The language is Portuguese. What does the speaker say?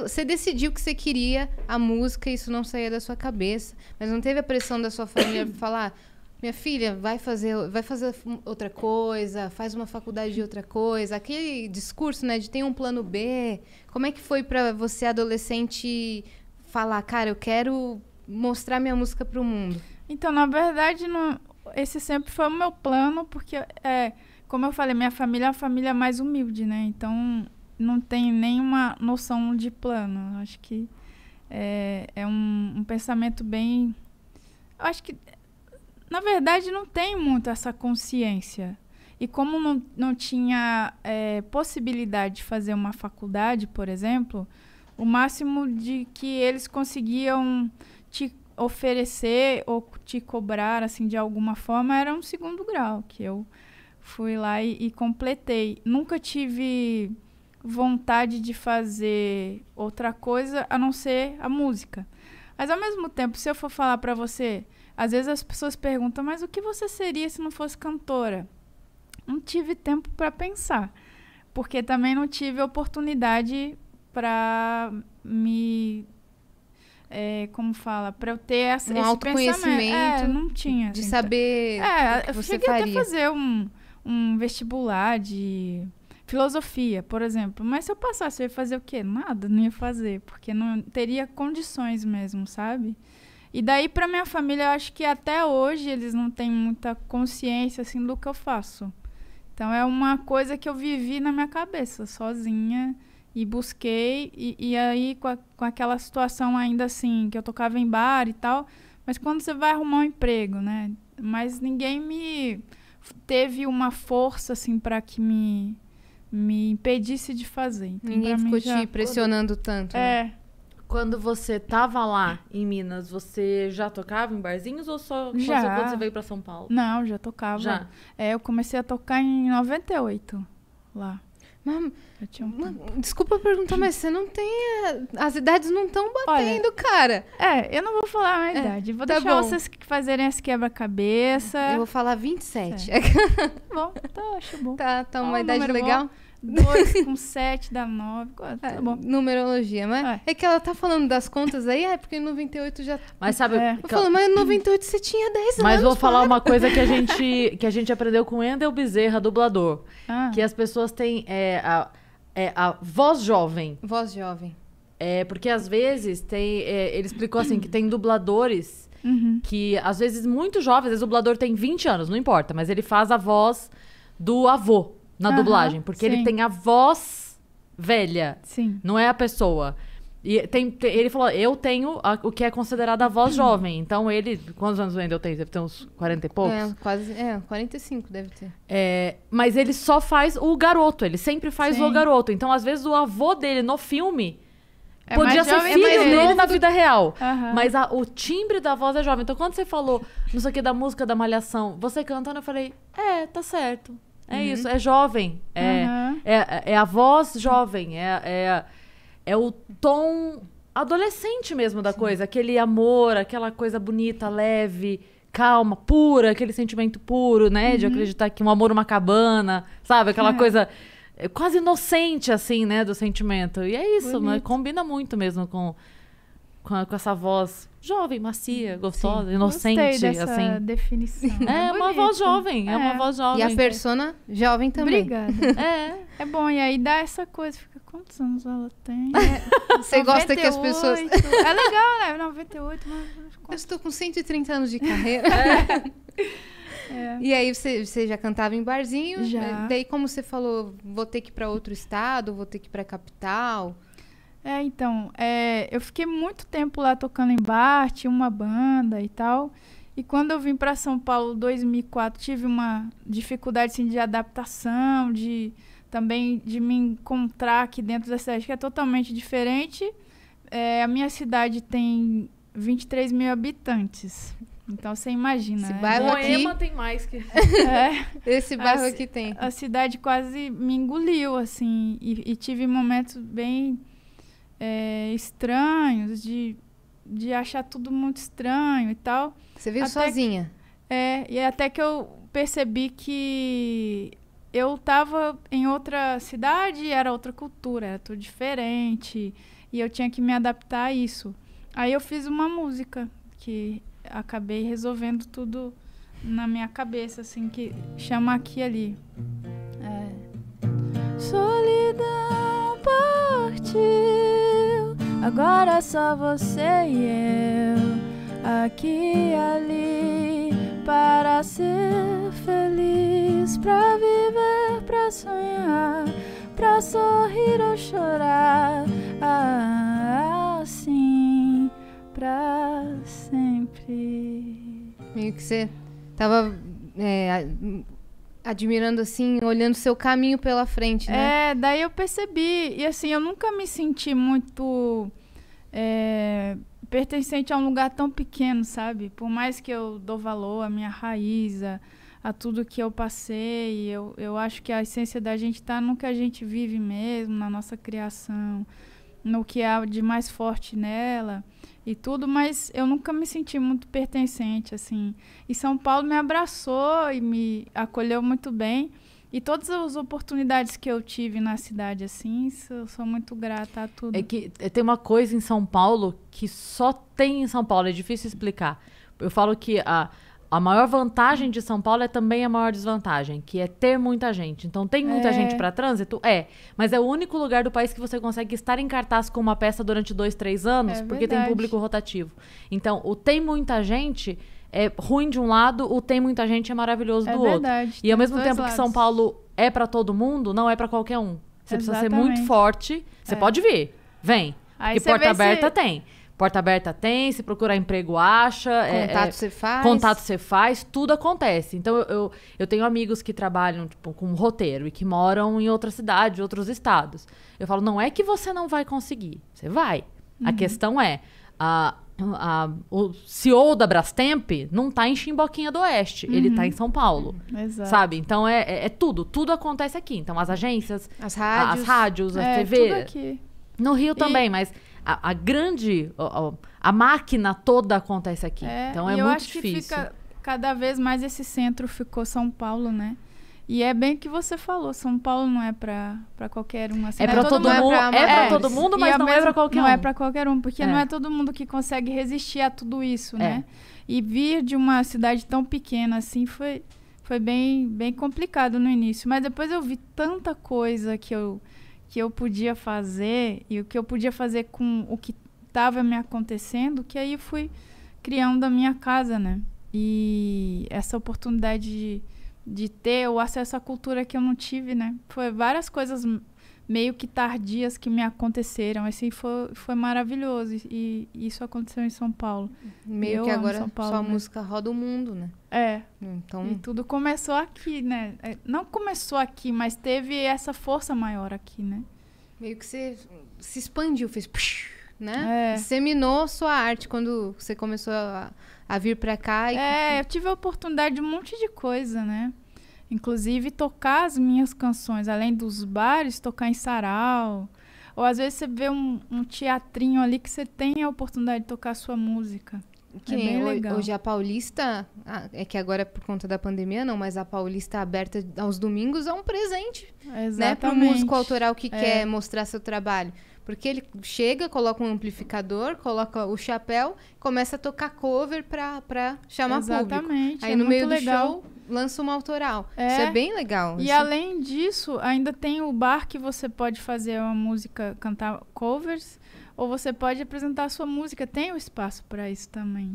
Você decidiu que você queria a música, isso não saía da sua cabeça, mas não teve a pressão da sua família para falar: minha filha, vai fazer, vai fazer outra coisa, faz uma faculdade de outra coisa. Aquele discurso, né, de tem um plano B. Como é que foi para você, adolescente, falar: cara, eu quero mostrar minha música para o mundo? Então, na verdade, não, esse sempre foi o meu plano, porque, é, como eu falei, minha família é uma família mais humilde, né? Então, não tem nenhuma noção de plano. Acho que é, é um, um pensamento bem. Eu acho que, na verdade, não tem muito essa consciência. E como não, não tinha é, possibilidade de fazer uma faculdade, por exemplo, o máximo de que eles conseguiam te oferecer ou te cobrar assim de alguma forma era um segundo grau que eu fui lá e, e completei. Nunca tive vontade de fazer outra coisa a não ser a música. Mas ao mesmo tempo, se eu for falar para você, às vezes as pessoas perguntam: "Mas o que você seria se não fosse cantora?" Não tive tempo para pensar, porque também não tive oportunidade para me é, como fala, para eu ter essa, um esse autoconhecimento, é, não tinha de saber. É, eu cheguei faria. até fazer um, um vestibular de Filosofia, por exemplo. Mas se eu passasse, eu ia fazer o quê? Nada, não ia fazer, porque não teria condições mesmo, sabe? E daí para minha família, eu acho que até hoje eles não têm muita consciência assim do que eu faço. Então é uma coisa que eu vivi na minha cabeça, sozinha, e busquei, e, e aí com, a, com, aquela situação ainda assim, que eu tocava em bar e tal, mas quando você vai arrumar um emprego, né? Mas ninguém me teve uma força assim para que me me impedisse de fazer. Então, Ninguém ficou já... pressionando tanto. Né? É. Né? Quando você tava lá em Minas, você já tocava em barzinhos ou só, já. só quando você veio para São Paulo? Não, já tocava. Já. É, eu comecei a tocar em 98 lá desculpa perguntar, mas você não tem. A, as idades não estão batendo, Olha, cara. É, eu não vou falar a minha é, idade. Vou tá deixar bom. vocês fazerem esse quebra-cabeça. Eu vou falar 27. Tá bom, tá, acho bom. Tá, tá uma idade legal. Bom. 2 com 7 dá 9. Tá é, bom. Numerologia, mas é. é. que ela tá falando das contas aí, é porque em 98 já. Mas sabe. É. Eu falo, mas em 98 você tinha 10 mas anos. Mas vou falar para. uma coisa que a gente, que a gente aprendeu com Endel Bezerra, dublador. Ah. Que as pessoas têm é, a, é, a voz jovem. Voz jovem. É, porque às vezes tem. É, ele explicou assim que tem dubladores. Uhum. Que às vezes muito jovens, às vezes o dublador tem 20 anos, não importa, mas ele faz a voz do avô na dublagem, porque sim. ele tem a voz velha. Sim. Não é a pessoa. E tem, tem, ele falou, eu tenho a, o que é considerado a voz jovem. Então ele, quantos anos o Wendel tem? Deve ter uns 40 e poucos? É, quase, é, 45 deve ter. É, mas ele só faz o garoto, ele sempre faz Sim. o garoto. Então às vezes o avô dele no filme é podia ser filho é dele na vida real. Uhum. Mas a, o timbre da voz é jovem. Então quando você falou, não sei o que, da música da Malhação, você cantando, eu falei, é, tá certo. É uhum. isso, é jovem. É, uhum. é, é, a voz jovem, é, é, é o tom adolescente mesmo da Sim. coisa. Aquele amor, aquela coisa bonita, leve, calma, pura, aquele sentimento puro, né? Uhum. De acreditar que um amor, uma cabana, sabe? Aquela é. coisa é, quase inocente, assim, né? Do sentimento. E é isso, né? combina muito mesmo com com, com essa voz jovem, macia, gostosa, Sim. inocente, dessa assim. definição. É, é uma voz jovem, é. é. uma voz jovem. E a persona jovem também. Obrigada. É. É bom, e aí dá essa coisa, fica quantos anos ela tem? É, Você 98. gosta que as pessoas... É legal, né? 98, mas... Eu estou com 130 anos de carreira. É. É. E aí você, você, já cantava em barzinho? Já. Daí como você falou, vou ter que ir para outro estado, vou ter que ir para capital. É, então, é, eu fiquei muito tempo lá tocando em bar, tinha uma banda e tal. E quando eu vim para São Paulo em 2004, tive uma dificuldade assim, de adaptação, de também de me encontrar aqui dentro da cidade, que é totalmente diferente. É, a minha cidade tem 23 mil habitantes. Então você imagina. Esse né? bairro aqui... Moema tem mais que. É, Esse bairro a, aqui tem. A cidade quase me engoliu, assim. E, e tive momentos bem é, estranhos, de, de achar tudo muito estranho e tal. Você viu sozinha? Que, é, e até que eu percebi que eu estava em outra cidade, era outra cultura, era tudo diferente, e eu tinha que me adaptar a isso. Aí eu fiz uma música que acabei resolvendo tudo na minha cabeça, assim, que chama aqui ali. É. Solidão partir. Agora só você e eu, aqui e ali, para ser feliz, para viver, para sonhar, para sorrir ou chorar, assim, ah, para sempre. Meio que você tava é, admirando assim, olhando seu caminho pela frente, né? É, daí eu percebi. E assim, eu nunca me senti muito é, pertencente a um lugar tão pequeno, sabe? Por mais que eu dou valor à minha raiz, a, a tudo que eu passei, eu, eu acho que a essência da gente está no que a gente vive mesmo, na nossa criação no que há de mais forte nela e tudo, mas eu nunca me senti muito pertencente, assim. E São Paulo me abraçou e me acolheu muito bem. E todas as oportunidades que eu tive na cidade, assim, eu sou muito grata a tudo. É que eh, tem uma coisa em São Paulo que só tem em São Paulo, é difícil explicar. Eu falo que a, a maior vantagem de São Paulo é também a maior desvantagem, que é ter muita gente. Então, tem muita é. gente para trânsito? É. Mas é o único lugar do país que você consegue estar em cartaz com uma peça durante dois, três anos, é porque tem público rotativo. Então, o tem muita gente é ruim de um lado, o tem muita gente é maravilhoso é do verdade, outro. E ao mesmo tempo lados. que São Paulo é para todo mundo, não é para qualquer um. Você Exatamente. precisa ser muito forte. Você é. pode vir. Vem. Aí e porta aberta se... tem. Porta aberta tem, se procurar emprego acha. É, contato é, você é, é, faz. Contato você faz, tudo acontece. Então, eu, eu, eu, tenho amigos que trabalham tipo, com roteiro e que moram em outra cidade, outros estados. Eu falo, não é que você não vai conseguir, você vai. Uhum. A questão é, a, a, o CEO da Brastemp não está em Chimboquinha do Oeste, tá uhum. ele está em São Paulo. Uhum. Sabe? Então é, é, é, tudo, tudo acontece aqui. Então as agências, as rádios, a, as, rádios, as é, TV. Tudo aqui. No Rio e... também, mas a, a grande. A, a, máquina toda acontece aqui. É, então é muito acho difícil. Que fica, cada vez mais esse centro ficou São Paulo, né? E é bem o que você falou, São Paulo não é para qualquer um. Assim, é para é todo, mundo, é para é todo mundo, mas não é para qualquer não é um. Não é para qualquer um, porque não é. é todo mundo que consegue resistir a tudo isso, né? E vir de uma cidade tão pequena assim foi, foi bem, bem complicado no início. Mas depois eu vi tanta coisa que eu que eu podia fazer e o que eu podia fazer com o que estava me acontecendo, que aí fui criando a minha casa, né? E essa oportunidade de de ter o acesso à cultura que eu não tive, né? Foi várias coisas meio que tardias que me aconteceram. Assim, foi, foi maravilhoso. E, isso aconteceu em São Paulo. Meio eu que agora São Paulo, sua né? música roda o mundo, né? É. Então... E tudo começou aqui, né? É, não começou aqui, mas teve essa força maior aqui, né? Meio que você se expandiu, fez né? É. Seminou sua arte quando você começou a, a vir para cá. E... É, eu tive a oportunidade de um monte de coisa, né? Inclusive tocar as minhas canções, além dos bares, tocar em sarau. Ou às vezes você vê um, um teatrinho ali que você tem a oportunidade de tocar a sua música. Que é bem legal. hoje a Paulista, ah, é que agora por conta da pandemia não, mas a Paulista aberta aos domingos é um presente, né? Exatamente. né, para o músico autoral que é. quer mostrar seu trabalho. Porque ele chega, coloca um amplificador, coloca o chapéu, começa a tocar cover pra, pra chamar Exatamente, público. Exatamente. Aí é no meio legal. do show lança uma autoral. É. Isso é bem legal. E isso. Assim. além disso, ainda tem o bar que você pode fazer uma música, cantar covers, ou você pode apresentar a sua música. Tem o um espaço para isso também.